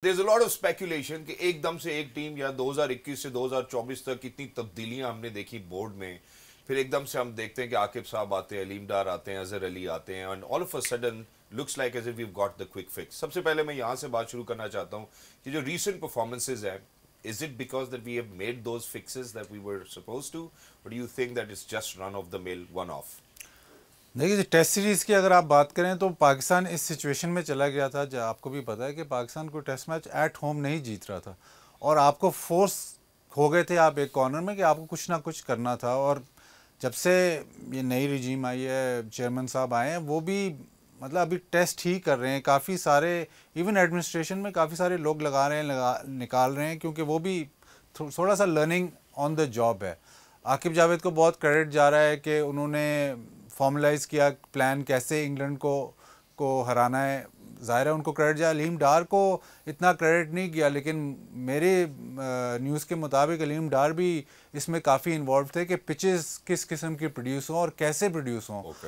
There's a lot of speculation कि एकदम से एक टीम या 2021 से 2024 तक कितनी तब्दीलियां हमने देखी बोर्ड में फिर एकदम से हम देखते हैं कि आकिब साहब आते हैं अलीम डार आते हैं अजहर अली आते हैं and all of a sudden looks like as we got the quick fix सबसे पहले मैं यहाँ से बात शुरू करना चाहता हूँ कि जो रिसेंट परफॉर्मेंसेज हैं is it because that we have made those fixes that we were suppose to or you think that is just run of the mill one of देखिए टेस्ट सीरीज़ की अगर आप बात करें तो पाकिस्तान इस सिचुएशन में चला गया था जो आपको भी पता है कि पाकिस्तान को टेस्ट मैच एट होम नहीं जीत रहा था और आपको फोर्स हो गए थे आप एक कॉर्नर में कि आपको कुछ ना कुछ करना था और जब से ये नई रिजीम आई है चेयरमैन साहब आए हैं वो भी मतलब अभी टेस्ट ही कर रहे हैं काफ़ी सारे इवन एडमिनिस्ट्रेशन में काफ़ी सारे लोग लगा रहे हैं लगा निकाल रहे हैं क्योंकि वो भी थोड़ा सा लर्निंग ऑन द जॉब है आकिब जावेद को बहुत क्रेडिट जा रहा है कि उन्होंने फॉर्मलाइज किया प्लान कैसे इंग्लैंड को को हराना है ज़ाहिर है उनको क्रेडिट जाए अलीम डार को इतना क्रेडिट नहीं किया लेकिन मेरे न्यूज़ के मुताबिक अलीम डार भी इसमें काफ़ी इन्वॉल्व थे कि पिचेस किस किस्म की प्रोड्यूस हों और कैसे प्रोड्यूस हों okay.